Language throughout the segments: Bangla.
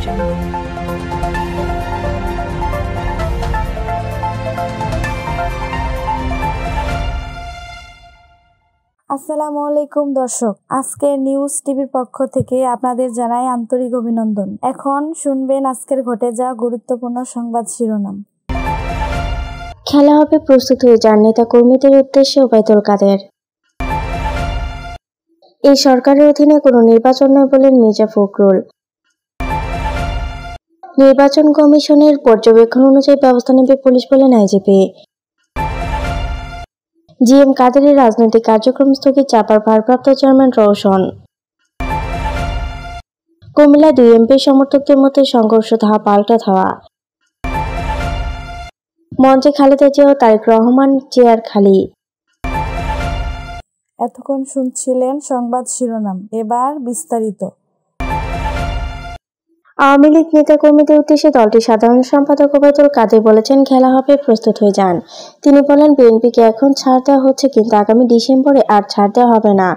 আসসালামু আলাইকুম দর্শক আজকে নিউজ টিভির পক্ষ থেকে আপনাদের জানাই আন্তরিক অভিনন্দন এখন শুনবেন আজকের ঘটে যাওয়া গুরুত্বপূর্ণ সংবাদ শিরোনাম খেলা হবে প্রস্তুত হয়ে যান নেতা কর্মীদের উদ্দেশ্যে ওবায়দুল কাদের এই সরকারের অধীনে কোনো নির্বাচন নয় বলেন মির্জা ফখরুল নির্বাচন কমিশনের পর্যবেক্ষণ অনুযায়ী ব্যবস্থা নেবে পুলিশ বলেন আইজিপি জি এম কাদেরের রাজনৈতিক কার্যক্রম স্থগিত চাপার ভারপ্রাপ্ত চেয়ারম্যান রওশন কুমিল্লা দুই এমপি সমর্থকদের মধ্যে সংঘর্ষ ধাওয়া পাল্টা ধাওয়া মঞ্চে খালেদা জিয়া ও তারেক রহমান চেয়ার খালি এতক্ষণ শুনছিলেন সংবাদ শিরোনাম এবার বিস্তারিত আওয়ামী লীগ নেতা কর্মীদের উদ্দেশ্যে দলটির সাধারণ সম্পাদক ওবায়দুল কাদের বলেছেন খেলা হবে প্রস্তুত হয়ে যান তিনি বলেন বিএনপিকে এখন ছাড় দেওয়া হচ্ছে কিন্তু আগামী ডিসেম্বরে আর ছাড় দেওয়া হবে না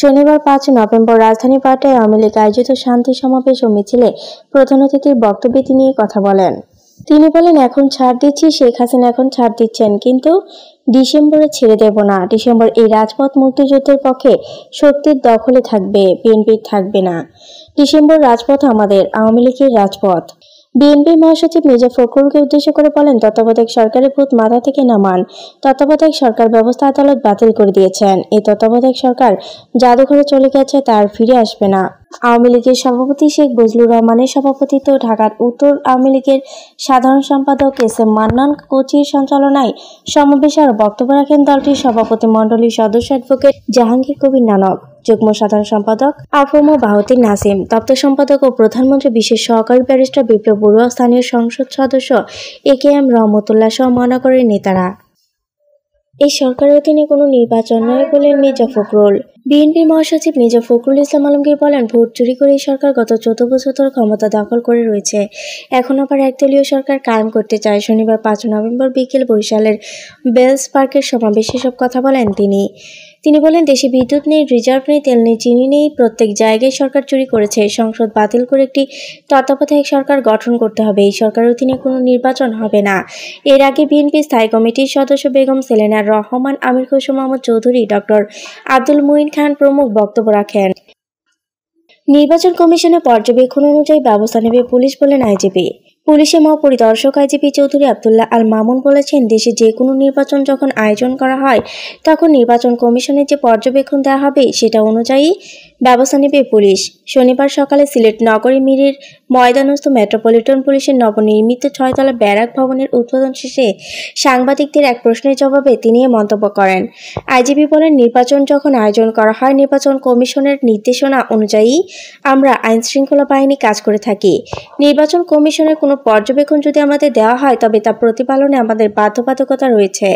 শনিবার পাঁচ নভেম্বর রাজধানী পাটায় আওয়ামী লীগ আয়োজিত শান্তি সমাবেশ ও মিছিলে প্রধান অতিথির বক্তব্যে তিনি কথা বলেন তিনি বলেন এখন ছাড় দিচ্ছি শেখ হাসিনা এখন ছাড় দিচ্ছেন কিন্তু ডিসেম্বরে ছেড়ে দেব না ডিসেম্বর এই রাজপথ মুক্তিযুদ্ধের পক্ষে শক্তির দখলে থাকবে বিএনপি থাকবে না ডিসেম্বর রাজপথ আমাদের আওয়ামী লীগের রাজপথ বিএনপি মহাসচিব মির্জা ফখরুলকে উদ্দেশ্য করে বলেন তত্ত্বাবধায়ক সরকারের ভূত মাথা থেকে নামান তত্ত্বাবধায়ক সরকার ব্যবস্থা আদালত বাতিল করে দিয়েছেন এই তত্ত্বাবধায়ক সরকার জাদুঘরে চলে গেছে তার ফিরে আসবে না আওয়ামী লীগের সভাপতি শেখ বজলুর রহমানের সভাপতিত্ব ঢাকার উত্তর আওয়ামী লীগের সাধারণ সম্পাদক এস এম মান্নান কোচির সঞ্চালনায় সমাবেশে আরও বক্তব্য রাখেন দলটির সভাপতি মণ্ডলীর সদস্য অ্যাডভোকেট জাহাঙ্গীর কবির নানক যুগ্ম সাধারণ সম্পাদক আফম বাহতি নাসিম দপ্তর সম্পাদক ও প্রধানমন্ত্রী বিশেষ সহকারী ব্যারিস্টার বিপ্লব বড়ুয়া স্থানীয় সংসদ সদস্য এ কে এম রহমতুল্লাহ সহ মহানগরের নেতারা এই সরকারের অধীনে কোনো নির্বাচন নয় বলেন মির্জা ফখরুল বিএনপির মহাসচিব মির্জা ফখরুল ইসলাম আলমগীর বলেন ভোট চুরি করে এই সরকার গত চোদ্দ বছর ধরে ক্ষমতা দখল করে রয়েছে এখন আবার একদলীয় সরকার কায়েম করতে চায় শনিবার পাঁচ নভেম্বর বিকেল বরিশালের বেলস পার্কের সমাবেশে সব কথা বলেন তিনি তিনি বলেন দেশে বিদ্যুৎ নেই রিজার্ভ নেই তেল নেই চিনি নেই প্রত্যেক জায়গায় সরকার চুরি করেছে সংসদ বাতিল করে একটি তত্ত্বাবধায়ক সরকার গঠন করতে হবে এই সরকার অধীনে কোনো নির্বাচন হবে না এর আগে বিএনপি স্থায়ী কমিটির সদস্য বেগম সেলেনা রহমান আমির খসু মোহাম্মদ চৌধুরী ডক্টর আব্দুল মুইন খান প্রমুখ বক্তব্য রাখেন নির্বাচন কমিশনের পর্যবেক্ষণ অনুযায়ী ব্যবস্থা নেবে পুলিশ বলেন আইজিপি পুলিশের মহাপরিদর্শক আইজিপি চৌধুরী আবদুল্লাহ আল মামুন বলেছেন দেশে যে কোনো নির্বাচন যখন আয়োজন করা হয় তখন নির্বাচন কমিশনের যে পর্যবেক্ষণ দেওয়া হবে সেটা অনুযায়ী ব্যবস্থা নেবে পুলিশ শনিবার সকালে সিলেট নগরী মিরির ময়দানস্থ মেট্রোপলিটন পুলিশের নবনির্মিত ছয়তলা ব্যারাক ভবনের উদ্বোধন শেষে সাংবাদিকদের এক প্রশ্নের জবাবে তিনি এ মন্তব্য করেন আইজিপি বলেন নির্বাচন যখন আয়োজন করা হয় নির্বাচন কমিশনের নির্দেশনা অনুযায়ী আমরা আইন শৃঙ্খলা বাহিনী কাজ করে থাকি নির্বাচন কমিশনের কোনো পর্যবেক্ষণ যদি আমাদের দেওয়া হয় তবে তা প্রতিপালনে আমাদের বাধ্যবাধকতা রয়েছে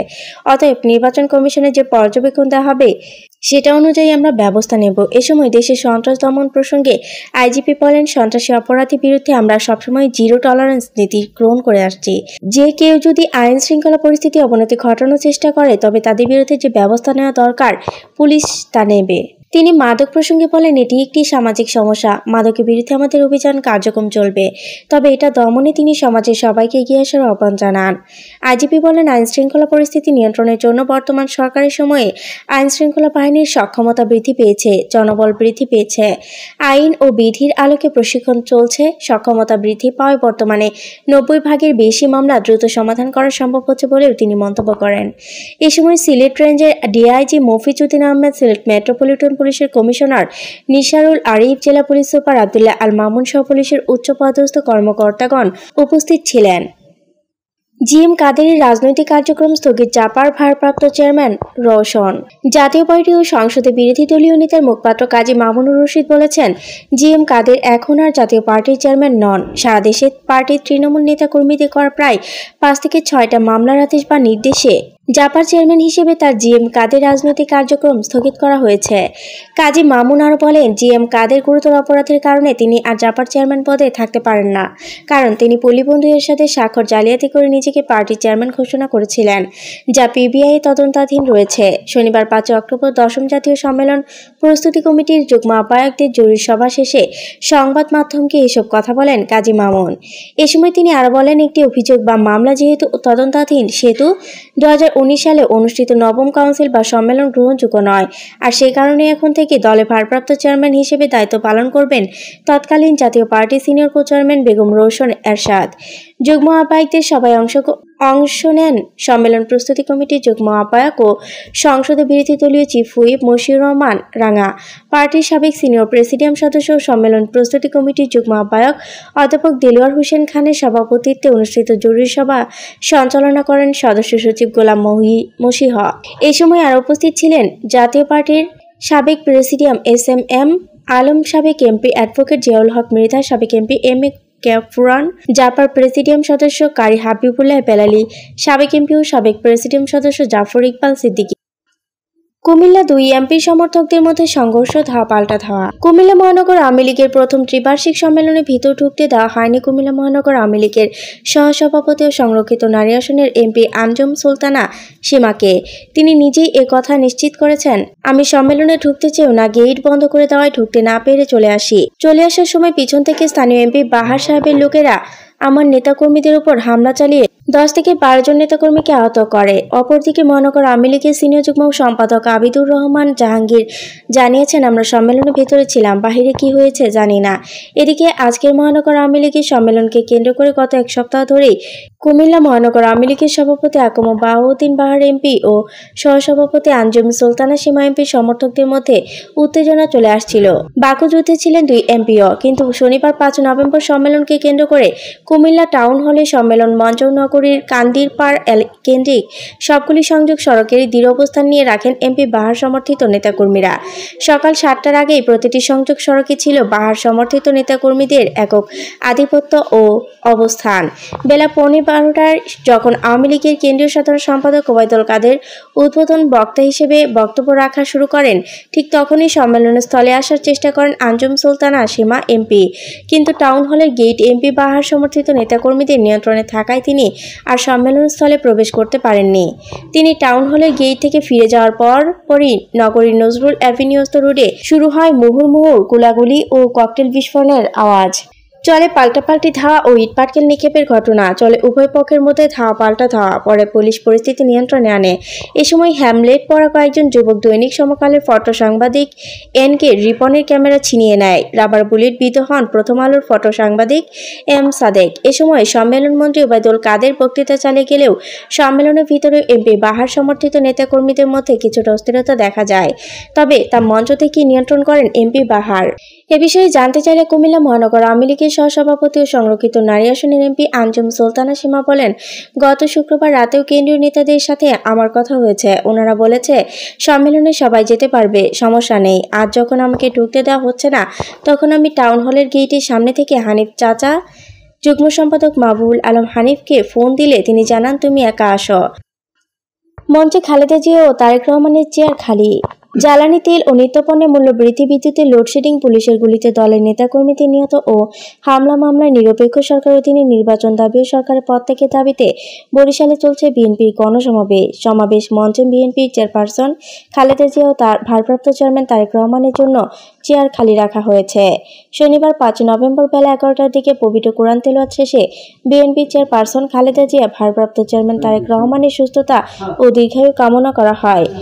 অতএব নির্বাচন কমিশনের যে পর্যবেক্ষণ দেওয়া হবে সেটা অনুযায়ী আমরা ব্যবস্থা নেব এ সময় দেশের সন্ত্রাস দমন প্রসঙ্গে আইজিপি বলেন সন্ত্রাসী অপরাধী বিরুদ্ধে আমরা সবসময় জিরো টলারেন্স নীতি গ্রহণ করে আসছি যে কেউ যদি আইন শৃঙ্খলা পরিস্থিতি অবনতি ঘটানোর চেষ্টা করে তবে তাদের বিরুদ্ধে যে ব্যবস্থা নেওয়া দরকার পুলিশ তা নেবে তিনি মাদক প্রসঙ্গে বলেন এটি একটি সামাজিক সমস্যা মাদকের বিরুদ্ধে আমাদের অভিযান কার্যক্রম চলবে তবে এটা দমনে তিনি সমাজের সবাইকে এগিয়ে আসার আহ্বান জানান আইজিপি বলেন আইন শৃঙ্খলা পরিস্থিতি নিয়ন্ত্রণের জন্য বর্তমান সরকারের সময়ে আইন শৃঙ্খলা বাহিনীর সক্ষমতা বৃদ্ধি পেয়েছে জনবল বৃদ্ধি পেয়েছে আইন ও বিধির আলোকে প্রশিক্ষণ চলছে সক্ষমতা বৃদ্ধি পাওয়ায় বর্তমানে নব্বই ভাগের বেশি মামলা দ্রুত সমাধান করা সম্ভব হচ্ছে বলেও তিনি মন্তব্য করেন এ সময় সিলেট রেঞ্জের ডিআইজি মফিজুদ্দিন আহমেদ সিলেট মেট্রোপলিটন পুলিশের কমিশনার নিসারুল আরিফ জেলা পুলিশ সুপার আবদুল্লাহ আল মামুন সহ পুলিশের উচ্চপদস্থ কর্মকর্তাগণ উপস্থিত ছিলেন জিএম কাদেরের রাজনৈতিক কার্যক্রম স্থগিত চাপার ভারপ্রাপ্ত চেয়ারম্যান রোশন জাতীয় পার্টি ও সংসদে বিরোধী দলীয় নেতার মুখপাত্র কাজী মামুনুর রশিদ বলেছেন জিএম কাদের এখন আর জাতীয় পার্টির চেয়ারম্যান নন সারা দেশে পার্টির তৃণমূল নেতা কর্মীদের করা প্রায় পাঁচ থেকে ছয়টা মামলার আদেশ বা নির্দেশে জাপার চেয়ারম্যান হিসেবে তার জিএম কাদের রাজনৈতিক কার্যক্রম স্থগিত করা হয়েছে কাজী মামুন আরও বলেন জিএম কাদের গুরুতর অপরাধের কারণে তিনি আর জাপার চেয়ারম্যান পদে থাকতে পারেন না কারণ তিনি পলিবন্ধু এর সাথে স্বাক্ষর জালিয়াতি করে নিজেকে পার্টির চেয়ারম্যান ঘোষণা করেছিলেন যা পিবিআই তদন্তাধীন রয়েছে শনিবার পাঁচ অক্টোবর দশম জাতীয় সম্মেলন প্রস্তুতি কমিটির যুগ্ম আপায়কদের জরুরি সভা শেষে সংবাদ মাধ্যমকে এসব কথা বলেন কাজী মামুন এ সময় তিনি আরও বলেন একটি অভিযোগ বা মামলা যেহেতু তদন্তাধীন সেহেতু দু উনিশ সালে অনুষ্ঠিত নবম কাউন্সিল বা সম্মেলন গ্রহণযোগ্য নয় আর সেই কারণে এখন থেকে দলে ভারপ্রাপ্ত চেয়ারম্যান হিসেবে দায়িত্ব পালন করবেন তৎকালীন Jatiya party senior co chairman Begum Raushan Ershad যুগ্ম আহ্বায়কদের সবাই অংশ অংশ নেন সম্মেলন প্রস্তুতি কমিটির যুগ্ম আহ্বায়ক ও সংসদে বিরোধী দলীয় চিফ হুইপ মশিউর রহমান রাঙা পার্টির সাবেক সিনিয়র প্রেসিডিয়াম সদস্য ও সম্মেলন প্রস্তুতি কমিটির যুগ্ম আহ্বায়ক অধ্যাপক দেলোয়ার হোসেন খানের সভাপতিত্বে অনুষ্ঠিত জরুরি সভা সঞ্চালনা করেন সদস্য সচিব গোলাম মহি মসিহ এ সময় আর উপস্থিত ছিলেন জাতীয় পার্টির সাবেক presidium S M M Alam সাবেক এমপি অ্যাডভোকেট জিয়াউল হক মৃধা সাবেক এমপি এম এ ক্যাফরান জাপার প্রেসিডিয়াম সদস্য কারি হাবিবুল্লাহ বেলালি সাবেক এমপি ও সাবেক প্রেসিডিয়াম সদস্য জাফর ইকবাল সিদ্দিকী কুমিল্লা দুই এমপি সমর্থকদের মধ্যে সংঘর্ষ ধাওয়া পাল্টা ধাওয়া কুমিল্লা মহানগর আওয়ামী লীগের প্রথম ত্রিবার্ষিক সম্মেলনে ভিতর ঢুকতে দেওয়া হয়নি কুমিল্লা মহানগর আওয়ামী লীগের সহসভাপতি ও সংরক্ষিত নারী আসনের এমপি আঞ্জম সুলতানা সীমাকে তিনি নিজেই এ কথা নিশ্চিত করেছেন আমি সম্মেলনে ঢুকতে চেয়েও না গেট বন্ধ করে দেওয়ায় ঢুকতে না পেরে চলে আসি চলে আসার সময় পিছন থেকে স্থানীয় এমপি বাহার সাহেবের লোকেরা আমার নেতাকর্মীদের উপর হামলা চালিয়ে দশ থেকে বারো জন নেতাকর্মীকে আহত করে অপরদিকে মহানগর আওয়ামী লীগের সিনিয়র যুগ্ম সম্পাদক আবিদুর রহমান জাহাঙ্গীর জানিয়েছেন আমরা সম্মেলনের ভেতরে ছিলাম বাহিরে কি হয়েছে জানি না এদিকে আজকের মহানগর আওয়ামী লীগের সম্মেলনকে কেন্দ্র করে গত এক সপ্তাহ ধরেই কুমিল্লা মহানগর আওয়ামী লীগের সভাপতি আকম বাহাউদ্দিন বাহার এমপি ও সহসভাপতি আঞ্জুম সুলতানা সীমা এমপির সমর্থকদের মধ্যে উত্তেজনা চলে আসছিল বাকুযুদ্ধে ছিলেন দুই এমপিও কিন্তু শনিবার পাঁচ নভেম্বর সম্মেলনকে কেন্দ্র করে কুমিল্লা টাউন হলে সম্মেলন মঞ্চ নগরীর কান্দিরপাড় কেন্দ্রিক সবগুলি সংযোগ সড়কের দৃঢ় অবস্থান নিয়ে রাখেন এমপি বাহার সমর্থিত নেতাকর্মীরা সকাল সাতটার আগেই প্রতিটি সংযোগ সড়কে ছিল বাহার সমর্থিত নেতাকর্মীদের একক আধিপত্য ও অবস্থান বেলা পৌনে বারোটায় যখন আওয়ামী লীগের কেন্দ্রীয় সাধারণ সম্পাদক ওবায়দুল কাদের উদ্বোধন বক্তা হিসেবে বক্তব্য রাখা শুরু করেন ঠিক তখনই সম্মেলনস্থলে আসার চেষ্টা করেন আঞ্জুম সুলতানা সীমা এমপি কিন্তু টাউন হলের গেট এমপি বাহার সমর্থিত নেতাকর্মীদের নিয়ন্ত্রণে থাকায় তিনি আর সম্মেলনস্থলে প্রবেশ করতে পারেননি তিনি টাউন হলে গেট থেকে ফিরে যাওয়ার পর পরই নগরীর নজরুল অ্যাভিনিউস্ত রোডে শুরু হয় মুহুর্মুহুর গোলাগুলি ও ককটেল বিস্ফোরণের আওয়াজ চলে পাল্টাপাল্টি ধাওয়া ও ইটপাটকেল নিক্ষেপের ঘটনা চলে উভয় পক্ষের মধ্যে ধাওয়া পাল্টা ধাওয়া পরে পুলিশ পরিস্থিতি নিয়ন্ত্রণে আনে এ সময় হ্যামলেট পড়া কয়েকজন যুবক দৈনিক সমকালের ফটো সাংবাদিক এন কে রিপনের ক্যামেরা ছিনিয়ে নেয় রাবার বুলেট বিত হন প্রথম আলোর ফটো সাংবাদিক এম সাদেক এ সময় সম্মেলন মন্ত্রী ওবায়দুল কাদের বক্তৃতা চালিয়ে গেলেও সম্মেলনের ভিতরে এমপি বাহার সমর্থিত নেতাকর্মীদের মধ্যে কিছুটা অস্থিরতা দেখা যায় তবে তা মঞ্চ থেকে নিয়ন্ত্রণ করেন এমপি বাহার এ বিষয়ে জানতে চাইলে কুমিল্লা মহানগর আওয়ামী লীগের সহসভাপতি ও সংরক্ষিত নারী আসনের এমপি আঞ্জুম সুলতানা সীমা বলেন গত শুক্রবার রাতেও কেন্দ্রীয় নেতাদের সাথে আমার কথা হয়েছে ওনারা বলেছে সম্মেলনে সবাই যেতে পারবে সমস্যা নেই আজ যখন আমাকে ঢুকতে দেওয়া হচ্ছে না তখন আমি টাউন হলের গেইটের সামনে থেকে হানিফ চাচা যুগ্ম সম্পাদক মাহবুল আলম হানিফকে ফোন দিলে তিনি জানান তুমি একা আসো মঞ্চে খালেদা জিয়া ও তারেক রহমানের চেয়ার খালি জ্বালানি তেল ও নিত্যপণ্যের মূল্য বৃদ্ধি বিদ্যুতে লোডশেডিং পুলিশের গুলিতে দলের নেতাকর্মীদের নিহত ও হামলা মামলায় নিরপেক্ষ সরকার অধীনে নির্বাচন দাবি ও সরকারের পদ থেকে দাবিতে বরিশালে চলছে বিএনপির গণসমাবেশ সমাবেশ মঞ্চে বিএনপির চেয়ারপারসন খালেদা জিয়া ও তার ভারপ্রাপ্ত চেয়ারম্যান তারেক রহমানের জন্য চেয়ার খালি রাখা হয়েছে শনিবার পাঁচ নভেম্বর বেলা এগারোটার দিকে পবিত্র কোরআন তেলোয়াত শেষে বিএনপি চেয়ারপারসন খালেদা জিয়া ভারপ্রাপ্ত চেয়ারম্যান তারেক রহমানের সুস্থতা ও দীর্ঘায়ু কামনা করা হয়